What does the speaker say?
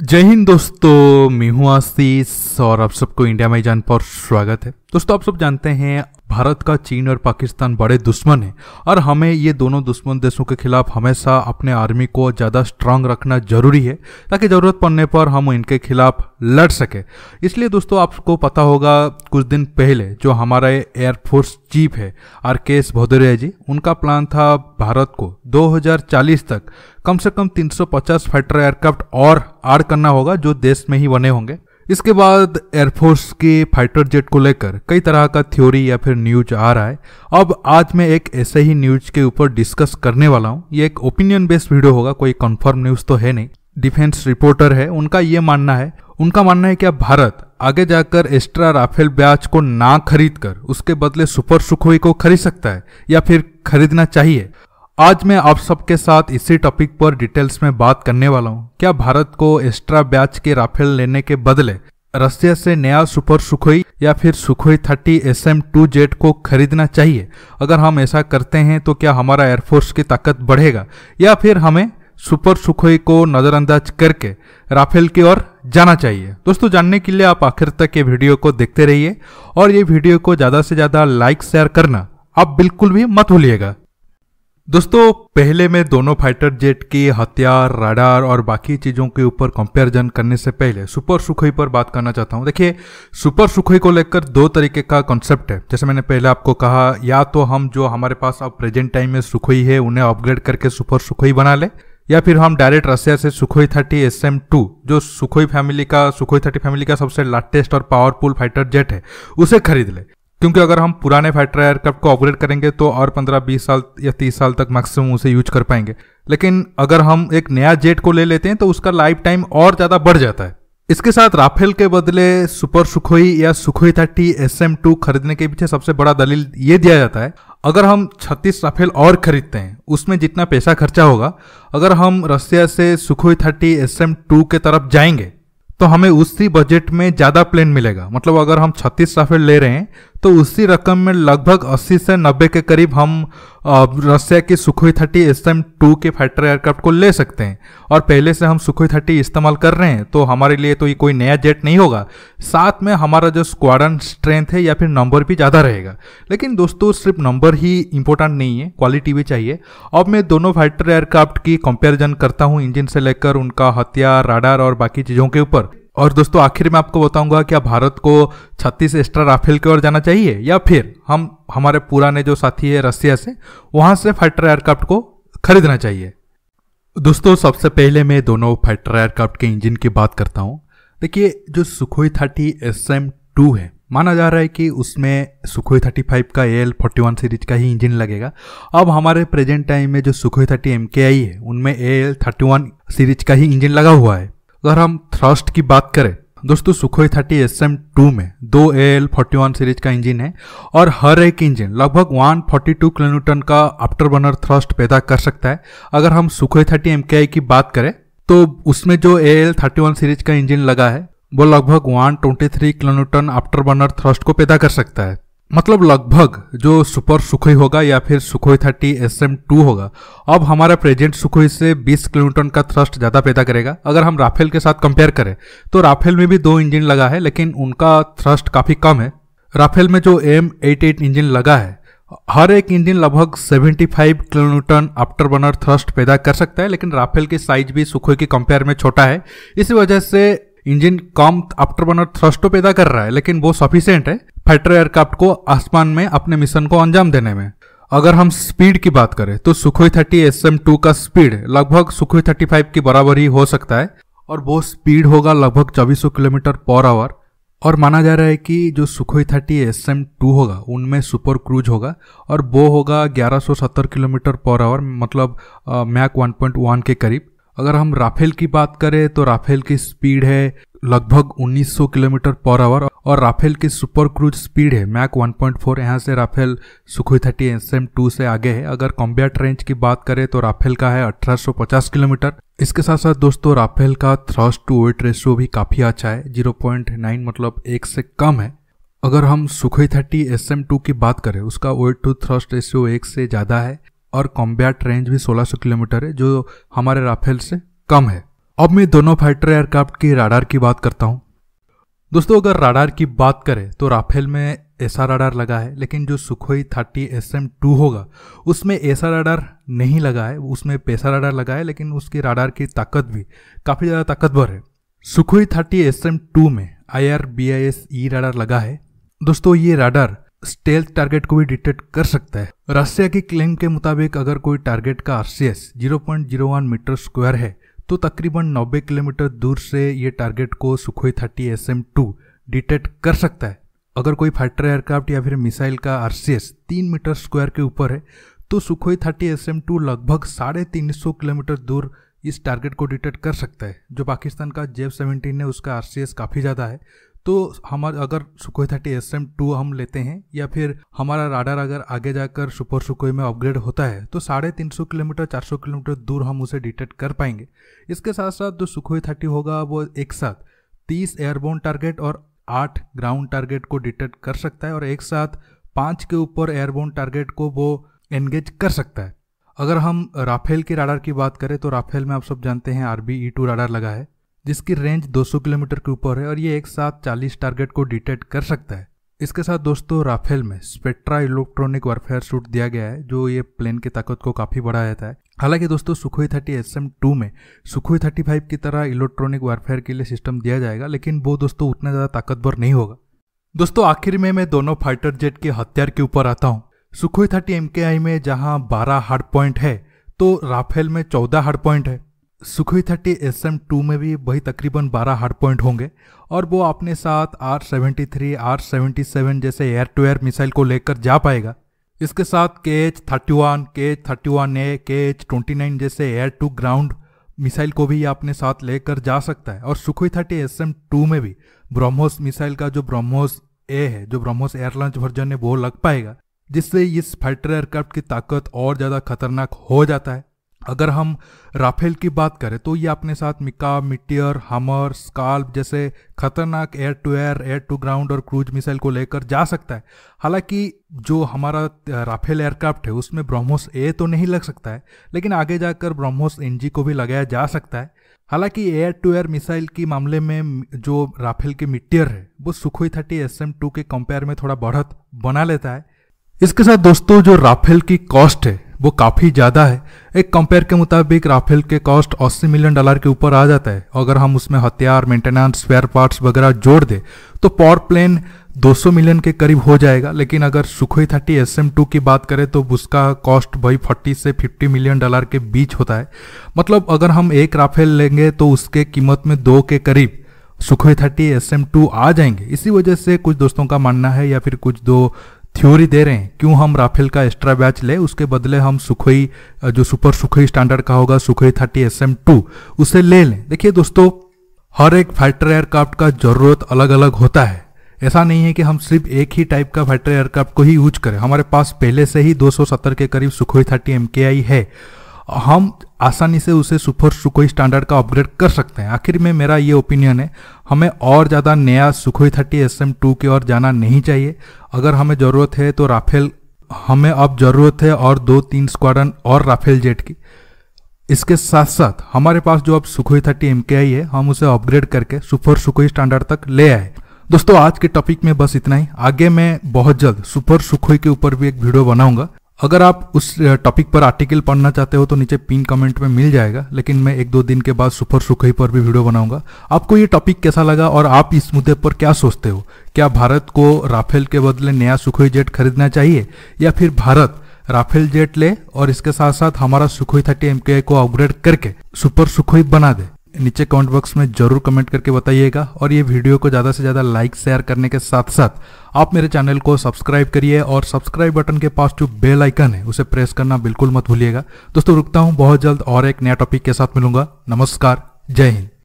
जय हिंद दोस्तों मैं हूं आशीष और आप सबको इंडिया में जान पर स्वागत है दोस्तों आप सब जानते हैं भारत का चीन और पाकिस्तान बड़े दुश्मन हैं और हमें ये दोनों दुश्मन देशों के खिलाफ हमेशा अपने आर्मी को ज़्यादा स्ट्रांग रखना जरूरी है ताकि ज़रूरत पड़ने पर हम इनके खिलाफ लड़ सकें इसलिए दोस्तों आपको पता होगा कुछ दिन पहले जो हमारा एयरफोर्स चीफ है R K S Bhadauria ji उनका प्लान था भारत को 2040 तक कम से कम 350 फाइटर एयरक्राफ्ट और आड़ करना होगा जो देश में ही बने होंगे इसके बाद एयरफोर्स के फाइटर जेट को लेकर कई तरह का थ्योरी या फिर न्यूज आ रहा है अब आज मैं एक ऐसे ही न्यूज के ऊपर डिस्कस करने वाला हूँ ये एक ओपिनियन बेस्ड वीडियो होगा कोई कंफर्म न्यूज तो है नहीं डिफेंस रिपोर्टर है उनका ये मानना है उनका मानना है कि अब भारत आगे जाकर एक्स्ट्रा राफेल ब्याज को ना खरीद कर उसके बदले सुपर सुखोई को खरीद सकता है या फिर खरीदना चाहिए आज मैं आप सबके साथ इसी टॉपिक पर डिटेल्स में बात करने वाला हूँ क्या भारत को एक्स्ट्रा ब्याज के राफेल लेने के बदले रसिया से नया सुपर सुखोई या फिर Sukhoi thirty S M two jet को खरीदना चाहिए अगर हम ऐसा करते हैं तो क्या हमारा एयरफोर्स की ताकत बढ़ेगा या फिर हमें सुपर सुखोई को नज़रअंदाज करके राफेल की ओर जाना चाहिए दोस्तों जानने के लिए आप आखिर तक ये वीडियो को देखते रहिए और ये वीडियो को ज़्यादा से ज़्यादा लाइक शेयर करना आप बिल्कुल भी मत भूलिएगा दोस्तों पहले मैं दोनों फाइटर जेट के हथियार राडार और बाकी चीज़ों के ऊपर कंपैरिजन करने से पहले सुपर सुखोई पर बात करना चाहता हूं देखिए सुपर सुखोई को लेकर दो तरीके का कॉन्सेप्ट है जैसे मैंने पहले आपको कहा या तो हम जो हमारे पास अब प्रेजेंट टाइम में सुखोई है उन्हें अपग्रेड करके सुपर सुखोई बना ले या फिर हम डायरेक्ट रशिया से Sukhoi thirty S M two जो सुखोई फैमिली का सुखोई थर्टी फैमिली का सबसे लाटेस्ट और पावरफुल फाइटर जेट है उसे खरीद ले क्योंकि अगर हम पुराने फाइटर एयरक्राफ्ट को ऑपरेट करेंगे तो और 15-20 साल या 30 साल तक मैक्सिमम उसे यूज कर पाएंगे लेकिन अगर हम एक नया जेट को ले लेते हैं तो उसका लाइफ टाइम और ज़्यादा बढ़ जाता है इसके साथ राफेल के बदले सुपर सुखोई या Sukhoi thirty S M two खरीदने के पीछे सबसे बड़ा दलील ये दिया जाता है अगर हम 36 राफेल और खरीदते हैं उसमें जितना पैसा खर्चा होगा अगर हम रसिया से Sukhoi thirty S M two के तरफ जाएंगे तो हमें उसी बजट में ज़्यादा प्लेन मिलेगा मतलब अगर हम 36 राफेल ले रहे हैं तो उसी रकम में लगभग 80 से 90 के करीब हम रसिया की Sukhoi thirty S M two के फाइटर एयरक्राफ्ट को ले सकते हैं और पहले से हम सुखोई थर्टी इस्तेमाल कर रहे हैं तो हमारे लिए तो ये कोई नया जेट नहीं होगा साथ में हमारा जो स्क्वाडन स्ट्रेंथ है या फिर नंबर भी ज़्यादा रहेगा लेकिन दोस्तों सिर्फ नंबर ही इंपॉर्टेंट नहीं है क्वालिटी भी चाहिए अब मैं दोनों फाइटर एयरक्राफ्ट की कंपेरिजन करता हूँ इंजन से लेकर उनका हथियार राडार और बाकी चीज़ों के ऊपर और दोस्तों आखिर में आपको बताऊंगा क्या भारत को 36 एक्स्ट्रा राफेल की ओर जाना चाहिए या फिर हम हमारे पुराने जो साथी है रसिया से वहां से फाइटर एयरक्राफ्ट को खरीदना चाहिए दोस्तों सबसे पहले मैं दोनों फाइटर एयरक्राफ्ट के इंजन की बात करता हूँ देखिए जो Sukhoi thirty S M two है माना जा रहा है कि उसमें सुखोई थर्टी फाइव का एल फोर्टी वन सीरीज का ही इंजन लगेगा अब हमारे प्रेजेंट टाइम में जो सुखोई थर्टी एम के आई है उनमें A L thirty one series का ही इंजन लगा हुआ है अगर हम थ्रस्ट की बात करें दोस्तों Sukhoi thirty S M two में दो A L forty one series का इंजन है और हर एक इंजन लगभग वन फोर्टी टू किलोमीटर का आफ्टर बर्नर थ्रस्ट पैदा कर सकता है अगर हम सुखोई थर्टी एम के आई की बात करें तो उसमें जो A L thirty one series का इंजन लगा है वो लगभग one twenty three kilometre afterburner thrust को पैदा कर सकता है मतलब लगभग जो सुपर सुखोई होगा या फिर Sukhoi thirty S M two होगा अब हमारा प्रेजेंट सुखोई से 20 किलोमीटर का थ्रस्ट ज़्यादा पैदा करेगा अगर हम राफेल के साथ कंपेयर करें तो राफेल में भी दो इंजन लगा है लेकिन उनका थ्रस्ट काफ़ी कम है राफेल में जो एम एट एट इंजन लगा है हर एक इंजन लगभग 75 किलोमीटर आफ्टर बर्नर थ्रस्ट पैदा कर सकता है लेकिन राफेल की साइज भी सुखोई के कंपेयर में छोटा है इसी वजह से इंजन कम आफ्टर बर्नर थ्रस्ट तो पैदा कर रहा है लेकिन वो सफिशियंट है फाइटर एयरक्राफ्ट को आसमान में अपने मिशन को अंजाम देने में अगर हम स्पीड की बात करें तो Sukhoi thirty S M two का स्पीड लगभग सुखोई थर्टी फाइव की बराबर ही हो सकता है और वो स्पीड होगा लगभग चौबीस सौ किलोमीटर पर आवर और माना जा रहा है कि जो Sukhoi thirty S M two होगा उनमें सुपर क्रूज होगा और वो होगा ग्यारह सौ सत्तर किलोमीटर पर आवर मतलब मैक वन पॉइंट वन के करीब अगर हम राफेल की बात करें तो राफेल की स्पीड है लगभग 1900 किलोमीटर पर आवर और राफेल की सुपर क्रूज स्पीड है मैक 1.4 पॉइंट यहाँ से Rafale Sukhoi thirty S M two से आगे है अगर कॉम्बैट रेंज की बात करें तो राफेल का है 1850 किलोमीटर इसके साथ साथ दोस्तों राफेल का थ्रस्ट टू वेट रेशियो भी काफ़ी अच्छा है जीरो मतलब एक से कम है अगर हम Sukhoi thirty S M two की बात करें उसका वेट टू थ्रस्ट रेशियो एक से ज़्यादा है और कॉम्बैट रेंज भी 1600 किलोमीटर है जो हमारे राफेल से कम है अब मैं दोनों फाइटर एयरक्राफ्ट की राडार की बात करता हूँ दोस्तों अगर राडार की बात करें तो राफेल में ऐसा राडार लगा है लेकिन जो Sukhoi thirty S M two होगा उसमें ऐसा राडार नहीं लगा है उसमें पैसा राडार लगा है लेकिन उसकी राडार की ताकत भी काफ़ी ज़्यादा ताकतवर है Sukhoi thirty S M two में I R B I S E radar लगा है दोस्तों ये राडार स्टेल्थ टारगेट को भी डिटेक्ट कर सकता है रशिया की क्लेम के मुताबिक अगर कोई टारगेट का आरसीएस 0.01 मीटर स्क्वायर है तो तकरीबन 90 किलोमीटर दूर से ये टारगेट को Sukhoi thirty S M two detect कर सकता है अगर कोई फाइटर एयरक्राफ्ट या फिर मिसाइल का आर सी एस तीन मीटर स्क्वायर के ऊपर है तो Sukhoi thirty S M two लगभग साढ़े तीन सौ किलोमीटर दूर इस टारगेट को डिटेक्ट कर सकता है जो पाकिस्तान का जेब सेवेंटीन है उसका आर सी एस काफ़ी ज़्यादा है तो हमारा अगर Sukhoi thirty S M two हम लेते हैं या फिर हमारा राडार अगर आगे जाकर सुपर सुखोई में अपग्रेड होता है तो साढ़े तीन सौ किलोमीटर चार सौ किलोमीटर दूर हम उसे डिटेक्ट कर पाएंगे इसके साथ साथ जो सुखोई थर्टी होगा वो एक साथ तीस एयरबोन टारगेट और आठ ग्राउंड टारगेट को डिटेक्ट कर सकता है और एक साथ पाँच के ऊपर एयरबोन टारगेट को वो एंगेज कर सकता है अगर हम राफेल के राडार की बात करें तो राफेल में आप सब जानते हैं R B E two radar लगा है जिसकी रेंज 200 किलोमीटर के ऊपर है और ये एक साथ 40 टारगेट को डिटेक्ट कर सकता है इसके साथ दोस्तों राफेल में स्पेक्ट्रा इलेक्ट्रॉनिक वारफेयर सूट दिया गया है जो ये प्लेन की ताकत को काफ़ी बढ़ा देता है हालांकि दोस्तों Sukhoi thirty S M two में सुखोई थर्टी फाइव की तरह इलेक्ट्रॉनिक वारफेयर के लिए सिस्टम दिया जाएगा लेकिन वो दोस्तों उतना ज़्यादा ताकतवर नहीं होगा दोस्तों आखिर में मैं दोनों फाइटर जेट के हथियार के ऊपर आता हूँ सुखोई थर्टी एम के आई में जहाँ बारह हार्ड पॉइंट है तो राफेल में चौदह हार्ड पॉइंट है Sukhoi thirty S M two में भी वही तकरीबन 12 हार्ड पॉइंट होंगे और वो अपने साथ R seventy three R seventy seven जैसे एयर टू एयर मिसाइल को लेकर जा पाएगा इसके साथ K H thirty one K H thirty one A K H twenty nine जैसे एयर टू ग्राउंड मिसाइल को भी अपने साथ लेकर जा सकता है और Sukhoi thirty S M two में भी ब्रह्मोस मिसाइल का जो ब्रह्मोस ए है जो ब्रह्मोस एयर लॉन्च वर्जन है वो लग पाएगा जिससे इस फाइटर एयरक्राफ्ट की ताकत और ज़्यादा खतरनाक हो जाता है अगर हम राफेल की बात करें तो ये अपने साथ मिका मिटियर हमर स्काल्प जैसे खतरनाक air to air air to ground और क्रूज मिसाइल को लेकर जा सकता है हालांकि जो हमारा राफेल एयरक्राफ्ट है उसमें ब्रह्मोस ए तो नहीं लग सकता है लेकिन आगे जाकर ब्रह्मोस एन को भी लगाया जा सकता है हालांकि एयर टू एयर मिसाइल के मामले में जो राफेल के मिटियर है वो Sukhoi thirty S M two के कंपेयर में थोड़ा बढ़त बना लेता है इसके साथ दोस्तों जो राफेल की कॉस्ट है वो काफ़ी ज़्यादा है एक कंपेयर के मुताबिक राफेल के कॉस्ट 80 मिलियन डॉलर के ऊपर आ जाता है अगर हम उसमें हथियार मेंटेनेंस स्पेयर पार्ट्स वगैरह जोड़ दें तो पावर प्लेन 200 मिलियन के करीब हो जाएगा लेकिन अगर सुखोई थर्टी एस की बात करें तो उसका कॉस्ट भाई 40 से 50 मिलियन डॉलर के बीच होता है मतलब अगर हम एक राफेल लेंगे तो उसके कीमत में दो के करीब सुखोई थर्टी एस आ जाएंगे इसी वजह से कुछ दोस्तों का मानना है या फिर कुछ दो थ्योरी दे रहे हैं क्यों हम राफेल का एक्स्ट्रा बैच ले उसके बदले हम सुखोई जो सुपर सुखोई स्टैंडर्ड का होगा Sukhoi thirty S M two उसे ले लें देखिए दोस्तों हर एक फाइटर एयरक्राफ्ट का जरूरत अलग अलग होता है ऐसा नहीं है कि हम सिर्फ एक ही टाइप का फाइटर एयरक्राफ्ट को ही यूज करें हमारे पास पहले से ही 270 के करीब सुखोई थर्टी एम है हम आसानी से उसे सुपर सुखोई स्टैंडर्ड का अपग्रेड कर सकते हैं आखिर में मेरा ये ओपिनियन है हमें और ज़्यादा नया Sukhoi thirty S M two की ओर जाना नहीं चाहिए अगर हमें ज़रूरत है तो राफेल हमें अब ज़रूरत है और दो तीन स्क्वाडन और राफेल जेट की इसके साथ साथ हमारे पास जो अब सुखोई थर्टी एम है हम उसे अपग्रेड करके सुपर सुखोई स्टैंडर्ड तक ले आए दोस्तों आज के टॉपिक में बस इतना ही आगे मैं बहुत जल्द सुपर सुखोई के ऊपर भी एक वीडियो बनाऊंगा अगर आप उस टॉपिक पर आर्टिकल पढ़ना चाहते हो तो नीचे पिन कमेंट में मिल जाएगा लेकिन मैं एक दो दिन के बाद सुपर सुखई पर भी वीडियो बनाऊंगा आपको ये टॉपिक कैसा लगा और आप इस मुद्दे पर क्या सोचते हो क्या भारत को राफेल के बदले नया सुखोई जेट खरीदना चाहिए या फिर भारत राफेल जेट ले और इसके साथ साथ हमारा सुखोई थर्टी एम को अपग्रेड करके सुपर सुखोई बना दे नीचे कमेंट बॉक्स में जरूर कमेंट करके बताइएगा और ये वीडियो को ज़्यादा से ज़्यादा लाइक शेयर करने के साथ साथ आप मेरे चैनल को सब्सक्राइब करिए और सब्सक्राइब बटन के पास जो बेल आइकन है उसे प्रेस करना बिल्कुल मत भूलिएगा दोस्तों रुकता हूँ बहुत जल्द और एक नया टॉपिक के साथ मिलूंगा नमस्कार जय हिंद